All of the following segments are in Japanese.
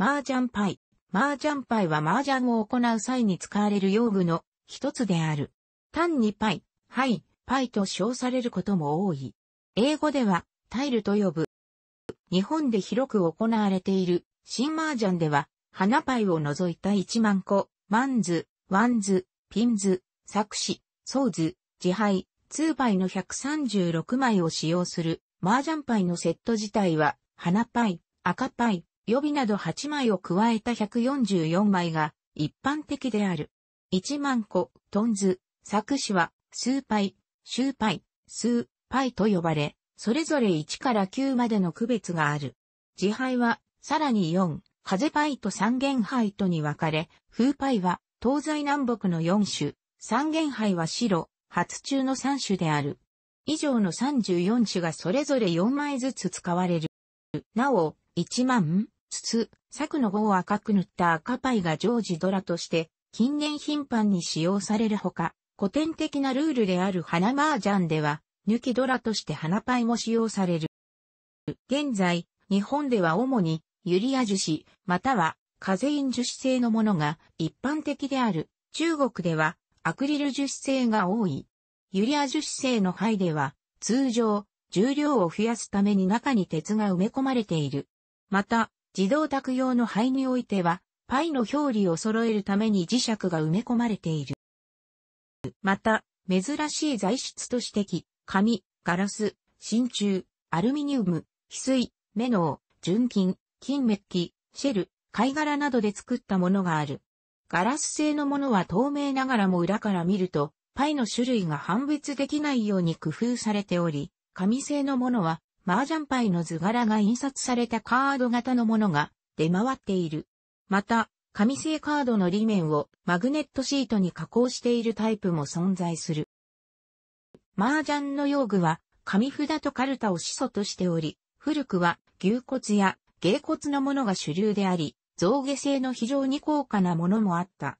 麻雀パイ。麻雀パイは麻雀を行う際に使われる用具の一つである。単にパイ、ハイ、パイと称されることも多い。英語ではタイルと呼ぶ。日本で広く行われている新麻雀では花パイを除いた1万個、マンズ、ワンズ、ピンズ、作詞、ソーズ、自敗、2パイの136枚を使用する麻雀パイのセット自体は花パイ、赤パイ、予備など8枚を加えた144枚が一般的である。1万個、トンズ、作詞は、スーパイ、シューパイ、スーパイと呼ばれ、それぞれ1から9までの区別がある。自敗は、さらに4、風パイと三元杯とに分かれ、風パイは、東西南北の4種、三元杯は白、初中の3種である。以上の34種がそれぞれ4枚ずつ使われる。なお、1万、筒、作の語を赤く塗った赤パイが常時ドラとして近年頻繁に使用されるほか、古典的なルールである花麻雀では、抜きドラとして花パイも使用される。現在、日本では主に、ユリア樹脂、または、カゼイン樹脂製のものが一般的である。中国では、アクリル樹脂製が多い。ユリア樹脂製の灰では、通常、重量を増やすために中に鉄が埋め込まれている。また、自動卓用の灰においては、パイの表裏を揃えるために磁石が埋め込まれている。また、珍しい材質として木、紙、ガラス、真鍮、アルミニウム、翡翠、メノウ、純金、金メッキ、シェル、貝殻などで作ったものがある。ガラス製のものは透明ながらも裏から見ると、パイの種類が判別できないように工夫されており、紙製のものは麻雀牌の図柄が印刷されたカード型のものが出回っている。また、紙製カードの裏面をマグネットシートに加工しているタイプも存在する。麻雀の用具は紙札とカルタを始祖としており、古くは牛骨や芸骨のものが主流であり、造下製の非常に高価なものもあった。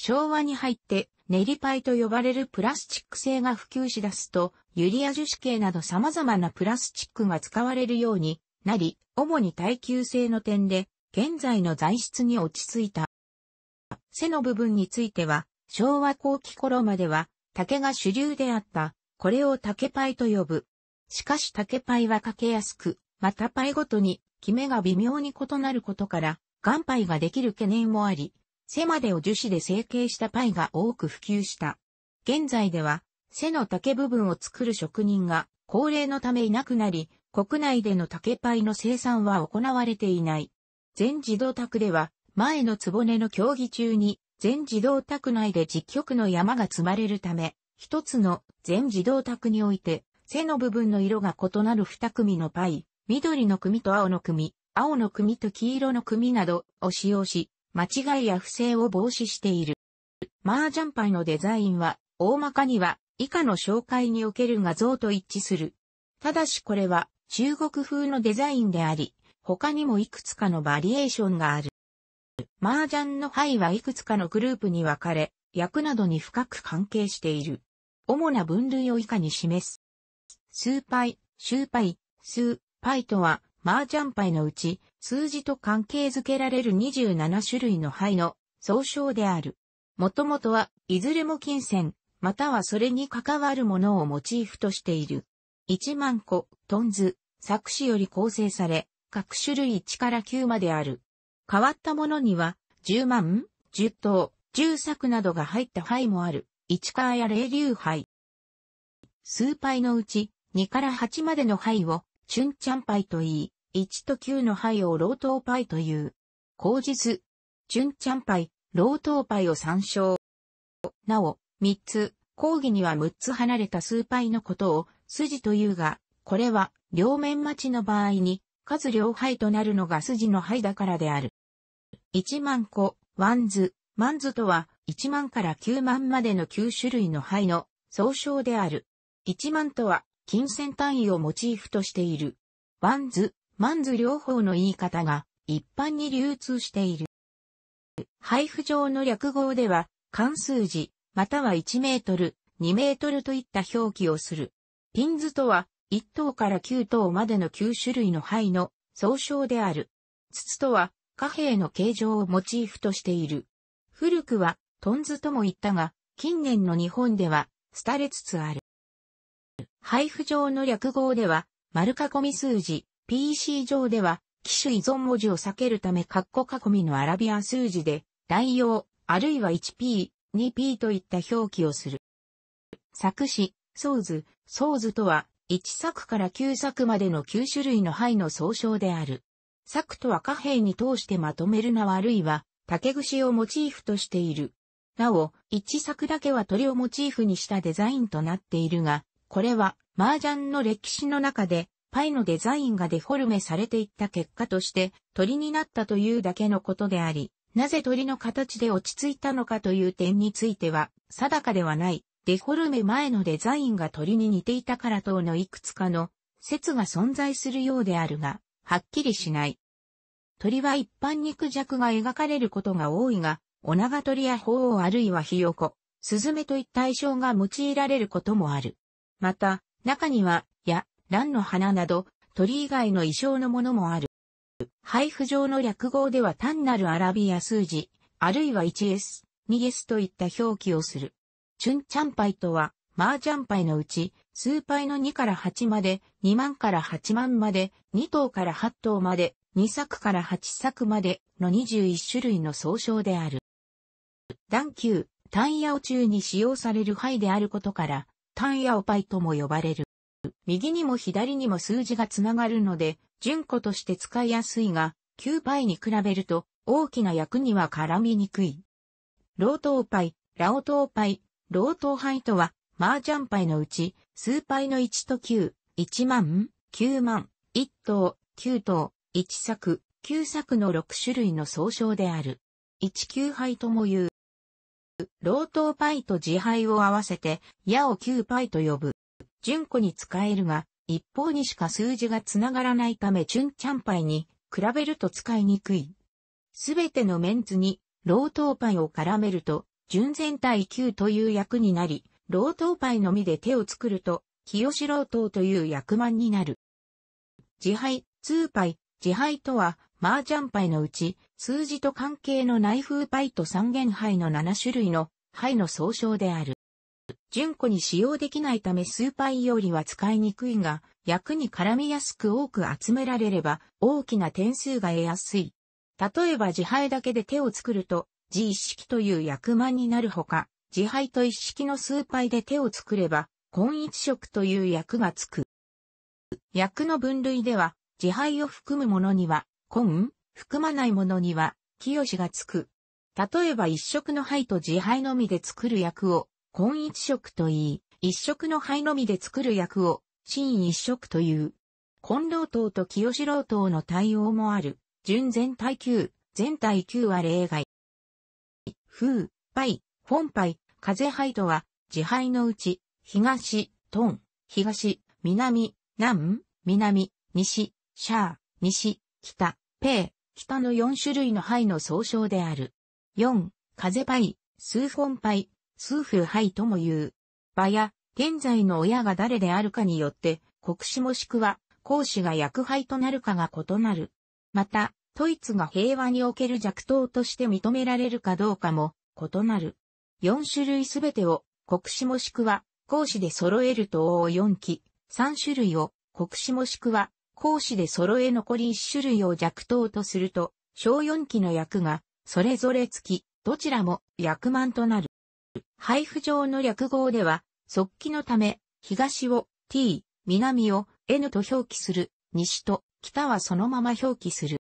昭和に入って練りパイと呼ばれるプラスチック製が普及しだすと、ユリア樹脂系など様々なプラスチックが使われるようになり、主に耐久性の点で、現在の材質に落ち着いた。背の部分については、昭和後期頃までは竹が主流であった、これを竹パイと呼ぶ。しかし竹パイはかけやすく、またパイごとに、キメが微妙に異なることから、ガンパイができる懸念もあり、背までを樹脂で成形したパイが多く普及した。現在では、背の竹部分を作る職人が高齢のためいなくなり、国内での竹パイの生産は行われていない。全自動宅では、前のつぼねの競技中に、全自動宅内で実局の山が積まれるため、一つの全自動宅において、背の部分の色が異なる二組のパイ、緑の組と青の組、青の組と黄色の組などを使用し、間違いや不正を防止している。麻雀牌のデザインは、大まかには、以下の紹介における画像と一致する。ただしこれは、中国風のデザインであり、他にもいくつかのバリエーションがある。麻雀の牌はいくつかのグループに分かれ、役などに深く関係している。主な分類を以下に示す。数パイ、シューパイ、数パイとは、麻雀牌のうち、数字と関係づけられる27種類の牌の総称である。もともとは、いずれも金銭、またはそれに関わるものをモチーフとしている。1万個、トンズ、作詞より構成され、各種類1から9まである。変わったものには、10万、10等、10作などが入った牌もある、1カーや霊流牌。数牌のうち、2から8までの牌を、チュンチャン牌と言い、1と9の牌を老頭牌という。口実、純ちゃん牌、老頭牌を参照。なお、3つ、講義には6つ離れた数牌のことを筋というが、これは両面待ちの場合に数両牌となるのが筋の牌だからである。1万個、ワンズ、マンズとは1万から9万までの9種類の牌の総称である。1万とは金銭単位をモチーフとしている。ワンズ、マンズ両方の言い方が一般に流通している。配布上の略号では、関数字、または1メートル、2メートルといった表記をする。ピンズとは、1等から9等までの9種類の灰の総称である。筒とは、貨幣の形状をモチーフとしている。古くは、トンズとも言ったが、近年の日本では、廃れつつある。配布上の略号では、丸囲み数字、PC 上では、機種依存文字を避けるため括弧囲みのアラビア数字で、代用、あるいは 1p、2p といった表記をする。作詞、ソーズ、ソーズとは、1作から9作までの9種類の囲の総称である。作とは貨幣に通してまとめるなあるいは、竹串をモチーフとしている。なお、1作だけは鳥をモチーフにしたデザインとなっているが、これは、麻雀の歴史の中で、パイのデザインがデフォルメされていった結果として鳥になったというだけのことであり、なぜ鳥の形で落ち着いたのかという点については定かではない。デフォルメ前のデザインが鳥に似ていたから等のいくつかの説が存在するようであるが、はっきりしない。鳥は一般に弱が描かれることが多いが、オナガトリや鳳凰あるいはヒヨコ、スズメといった対象が用いられることもある。また、中には、や、蘭の花など、鳥以外の衣装のものもある。配布上の略語では単なるアラビア数字、あるいは 1S、2S といった表記をする。チュンチャンパイとは、マージャンパイのうち、数パイの2から8まで、2万から8万まで、2頭から8頭まで、2作から8作までの21種類の総称である。段級、単野を中に使用される牌であることから、単野をパイとも呼ばれる。右にも左にも数字がつながるので、順子として使いやすいが、9パイに比べると大きな役には絡みにくい。老頭牌、パイ、ラオ頭パイ、ロハイとは、麻雀パイのうち、数パイの1と9、1万、9万、1等、9等、1作、9作の6種類の総称である。19牌とも言う。老頭牌パイと自杯を合わせて、矢を9パイと呼ぶ。順子に使えるが、一方にしか数字がつながらないためチュンチャンパイに比べると使いにくい。すべてのメンツに、ロートーパイを絡めると、純全体9という役になり、ロートーパイのみで手を作ると、清志老頭という役満になる。自敗、通パイ、自敗とは、麻雀パイのうち、数字と関係のない風パイと三元牌の7種類の、牌の総称である。純子に使用できないためスーパーイオリは使いにくいが、役に絡みやすく多く集められれば大きな点数が得やすい。例えば自敗だけで手を作ると、自一式という役満になるほか、自敗と一式のスーパーで手を作れば、根一色という役がつく。役の分類では、自敗を含むものには、根、含まないものには、清がつく。例えば一色の灰と自敗のみで作る役を、根一色といい、一色の灰のみで作る役を、真一色という。金老党と清志郎党の対応もある。純全体級、全体級は例外。風、パイ、本灰、風灰とは、自灰のうち、東、トン、東、南、南、南、西、シャー、西、北、ペー、北の4種類の灰の総称である。4、風パイ、数本灰、数風配とも言う。場や、現在の親が誰であるかによって、国士もしくは、公子が役配となるかが異なる。また、ドイツが平和における弱党として認められるかどうかも異なる。4種類すべてを国士もしくは公子で揃えると王4期、3種類を国士もしくは公子で揃え残り1種類を弱党とすると、小4期の役がそれぞれ付き、どちらも役満となる。配布上の略号では、速記のため、東を t、南を n と表記する、西と北はそのまま表記する。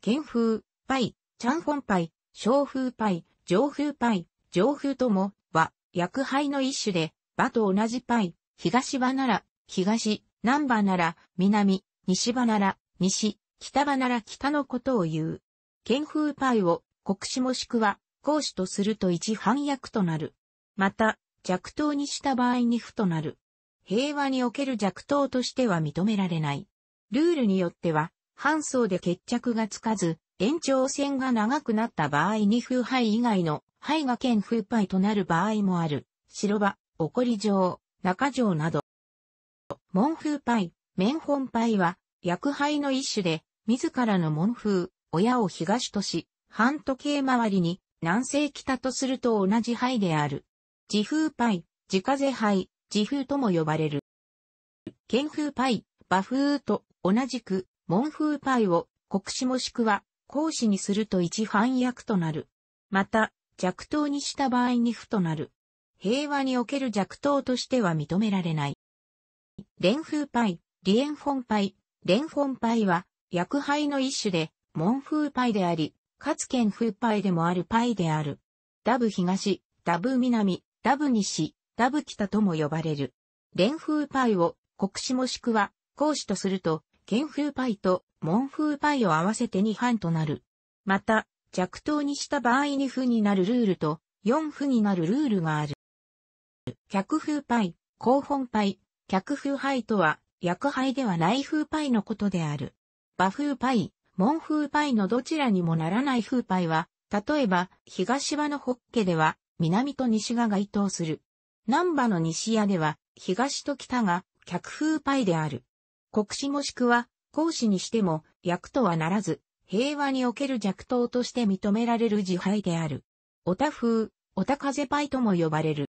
県風、パイ、チャンホンパイ、小風パイ、上風パイ、上風とも、は、薬杯の一種で、場と同じパイ、東場なら、東、南場なら、南、西場なら、西、北場なら北のことを言う。県風パイを、国史もしくは、講師とすると一反訳となる。また、弱党にした場合に負となる。平和における弱党としては認められない。ルールによっては、半層で決着がつかず、延長線が長くなった場合に風敗以外の敗が兼風敗となる場合もある。白場、怒り城、中城など。門風敗、面本敗は、薬敗の一種で、自らの門風、親を東とし、半時計回りに、南西北とすると同じ敗である。自風パイ、自風杯、自風とも呼ばれる。剣風パイ、馬風と同じく、門風パイを国史もしくは、講師にすると一反訳となる。また、弱党にした場合に負となる。平和における弱党としては認められない。連風パイ、リエンフォンパイ、連本フォンパイは、薬杯の一種で、門風パイであり、かつ剣風パイでもあるパイである。ダブ東、ダブ南、ダブ西、ダブ北とも呼ばれる。連風パイを国史もしくは講師とすると、県風パイと門風パイを合わせて2班となる。また、弱等にした場合2風になるルールと4風になるルールがある。客風パイ、後本パイ、客風パイとは、薬杯ではない風パイのことである。馬風パイ、門風パイのどちらにもならない風パイは、例えば、東場のホッケでは、南と西が該当する。南波の西屋では、東と北が客風パイである。国史もしくは、講師にしても、役とはならず、平和における弱党として認められる自敗である。オタ風、オタ風パイとも呼ばれる。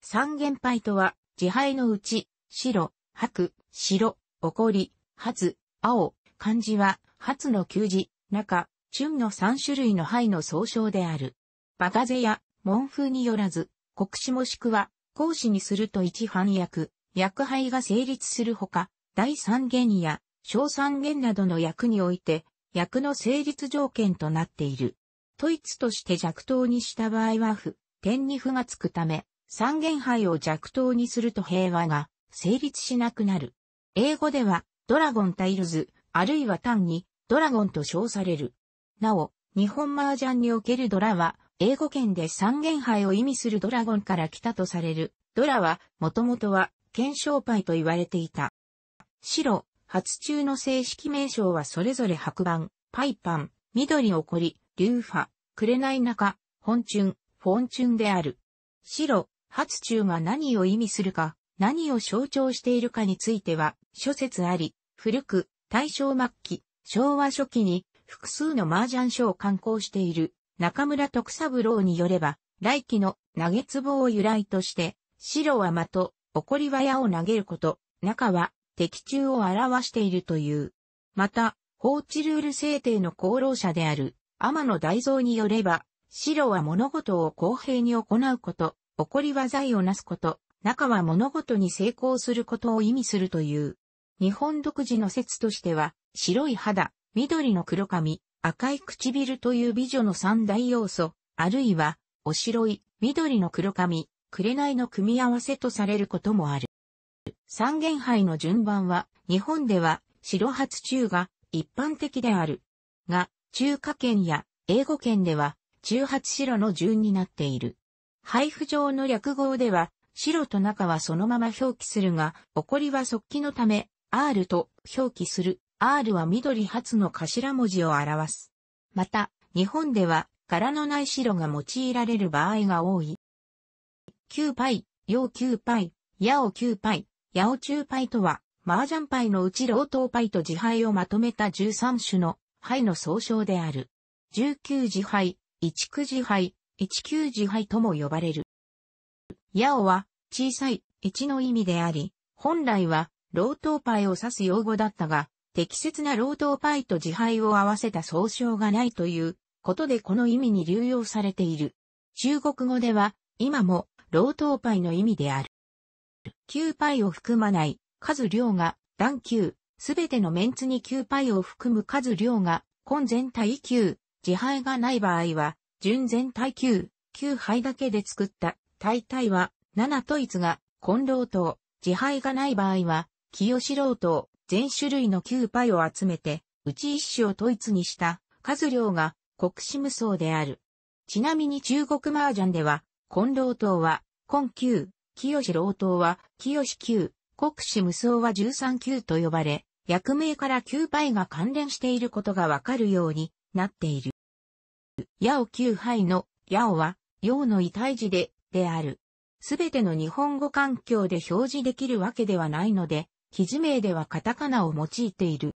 三元パイとは、自敗のうち、白、白、白、怒り、初、青、漢字は、初の旧字、中、中の三種類の灰の総称である。バガゼや文風によらず、国史もしくは、講師にすると一反訳、役配が成立するほか、第三元や小三元などの役において、役の成立条件となっている。統一として弱等にした場合は不、点に不がつくため、三元配を弱等にすると平和が成立しなくなる。英語では、ドラゴンタイルズ、あるいは単に、ドラゴンと称される。なお、日本麻雀におけるドラは、英語圏で三元杯を意味するドラゴンから来たとされる、ドラは、もともとは、剣勝杯と言われていた。白、初中の正式名称はそれぞれ白板、パイパン、緑起こり、竜派、紅中、本中、フォン中である。白、初中が何を意味するか、何を象徴しているかについては、諸説あり、古く、大正末期、昭和初期に、複数の麻雀書を刊行している中村徳三郎によれば、来期の投げ壺を由来として、白は的、怒りは矢を投げること、中は敵中を表しているという。また、法治ルール制定の功労者である、天野大蔵によれば、白は物事を公平に行うこと、怒りは財をなすこと、中は物事に成功することを意味するという。日本独自の説としては、白い肌、緑の黒髪、赤い唇という美女の三大要素、あるいは、お白い、緑の黒髪、紅の組み合わせとされることもある。三元杯の順番は、日本では、白発中が一般的である。が、中華圏や英語圏では、中発白の順になっている。配布上の略語では、白と中はそのまま表記するが、起こりは即帰のため、R と表記する R は緑初の頭文字を表す。また、日本では柄のない白が用いられる場合が多い。9パイ、洋9パイ、ヤオ9パイ、ヤオ中パイとは、麻雀パイのうち老頭パイと自敗をまとめた13種の牌の総称である。19自敗、1九自敗、1九自敗とも呼ばれる。ヤオは、小さい、1の意味であり、本来は、老頭パイを指す用語だったが、適切な労働パイと自敗を合わせた総称がないということでこの意味に流用されている。中国語では今も労働パイの意味である。9パイを含まない数量が段級、すべてのメンツに9パイを含む数量が根全体級、自敗がない場合は純全体級、9杯だけで作った大体は7と一が混老頭、自敗がない場合は清志郎頭、全種類の9パイを集めて、うち一種を統一にした数量が国士無双である。ちなみに中国麻雀では、金老党は、金九、清老党は、清志九、国士無双は13級と呼ばれ、役名から9パイが関連していることがわかるようになっている。八尾九杯の、八尾は、陽の遺体字で、である。すべての日本語環境で表示できるわけではないので、記事名ではカタカナを用いている。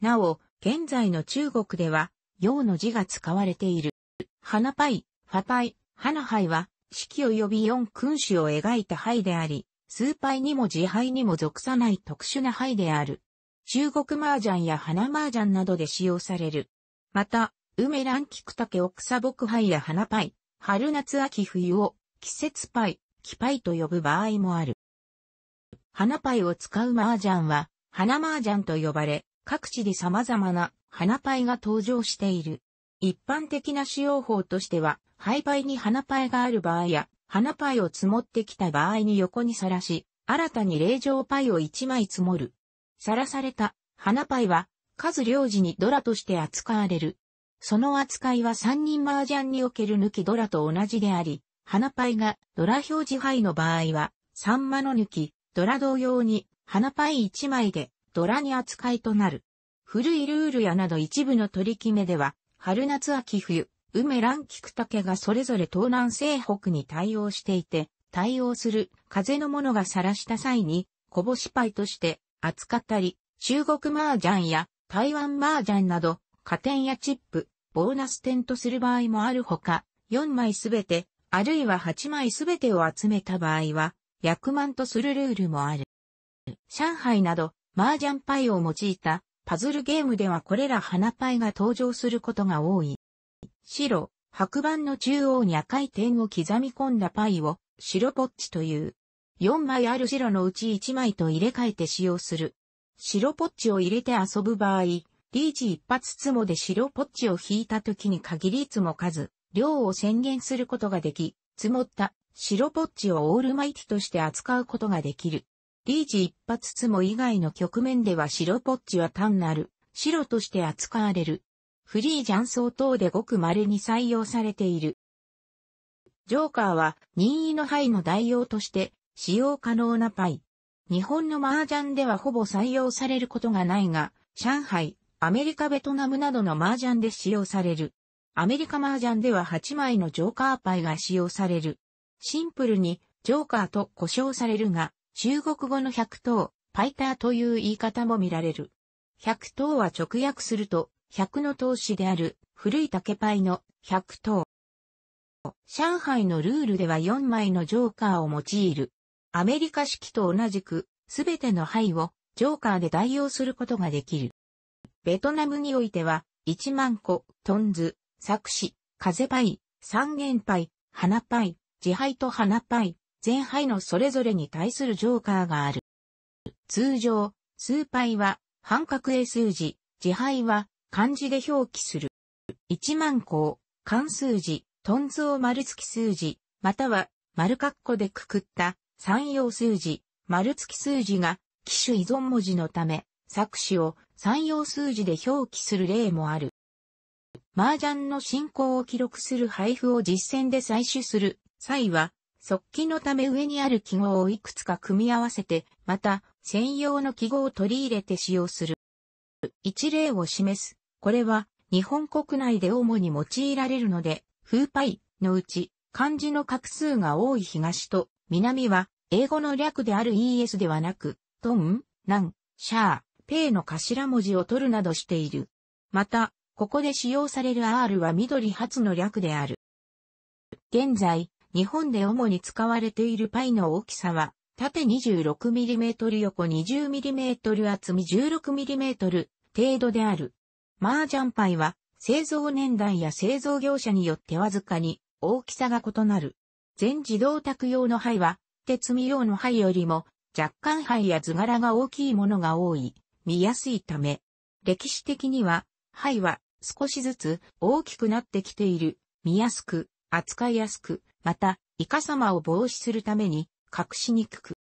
なお、現在の中国では、洋の字が使われている。花パイ、ファパイ、花イは、四季及び四君主を描いたイであり、数イにも自杯にも属さない特殊なイである。中国麻雀や花麻雀などで使用される。また、梅蘭菊竹奥木イや花パイ、春夏秋冬を季節パイ、季パイと呼ぶ場合もある。花パイを使う麻雀は、花麻雀と呼ばれ、各地で様々な花パイが登場している。一般的な使用法としては、ハイパイに花パイがある場合や、花パイを積もってきた場合に横にさらし、新たに霊状パイを1枚積もる。さらされた花パイは、数領事にドラとして扱われる。その扱いは三人麻雀における抜きドラと同じであり、花パイがドラ表示牌の場合は、三間の抜き、ドラ同様に、花パイ1枚で、ドラに扱いとなる。古いルールやなど一部の取り決めでは、春夏秋冬、梅蘭菊竹がそれぞれ東南西北に対応していて、対応する風のものがさらした際に、こぼしパイとして扱ったり、中国麻雀や台湾麻雀など、加点やチップ、ボーナス点とする場合もあるほか、4枚すべて、あるいは8枚すべてを集めた場合は、役満とするルールもある。上海など、麻雀パイを用いたパズルゲームではこれら花パイが登場することが多い。白、白板の中央に赤い点を刻み込んだパイを白ポッチという。4枚ある白のうち1枚と入れ替えて使用する。白ポッチを入れて遊ぶ場合、リーチ一発つもで白ポッチを引いた時に限りつも数、量を宣言することができ、積もった白ポッチをオールマイティとして扱うことができる。リーチ一発つも以外の局面では白ポッチは単なる白として扱われる。フリージャンー等でごく稀に採用されている。ジョーカーは任意の牌の代用として使用可能なパイ。日本の麻雀ではほぼ採用されることがないが、上海、アメリカベトナムなどの麻雀で使用される。アメリカ麻雀では8枚のジョーカーパイが使用される。シンプルにジョーカーと呼称されるが、中国語の百頭、パイターという言い方も見られる。百頭は直訳すると、百の投資である、古い竹パイの百頭。上海のルールでは4枚のジョーカーを用いる。アメリカ式と同じく、すべての牌をジョーカーで代用することができる。ベトナムにおいては、1万個、トンズ、作詞、風パイ、三元パイ、花パイ、自敗と花パイ、全敗のそれぞれに対するジョーカーがある。通常、数パイは半角英数字、自敗は漢字で表記する。1万項、漢数字、トンズを丸付き数字、または丸括弧でくくった三葉数字、丸付き数字が機種依存文字のため、作詞を三葉数字で表記する例もある。麻雀の進行を記録する配布を実践で採取する際は、速記のため上にある記号をいくつか組み合わせて、また、専用の記号を取り入れて使用する。一例を示す。これは、日本国内で主に用いられるので、風パイのうち、漢字の画数が多い東と南は、英語の略である ES ではなく、トン、ナン、シャー、ペイの頭文字を取るなどしている。また、ここで使用される R は緑発の略である。現在、日本で主に使われているパイの大きさは、縦 26mm 横 20mm 厚み 16mm 程度である。麻雀パイは製造年代や製造業者によってわずかに大きさが異なる。全自動卓用の灰は、鉄未み用の灰よりも若干灰や図柄が大きいものが多い、見やすいため、歴史的には、灰は少しずつ大きくなってきている、見やすく、扱いやすく、また、イカ様を防止するために、隠しにくく。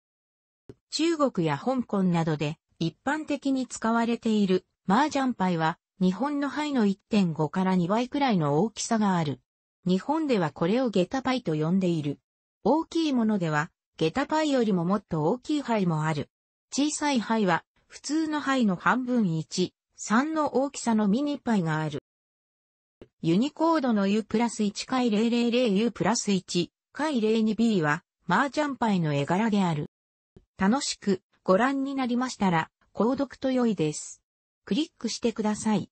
中国や香港などで、一般的に使われている、麻雀牌は、日本の牌の1.5から2倍くらいの大きさがある。日本ではこれを下駄牌と呼んでいる。大きいものでは、下駄牌よりももっと大きい牌もある。小さい牌は、普通の牌の半分1、3の大きさのミニ牌がある。ユニコードの U プラス1回 000U プラス1回 02B は、マージャンパイの絵柄である。楽しくご覧になりましたら、購読と良いです。クリックしてください。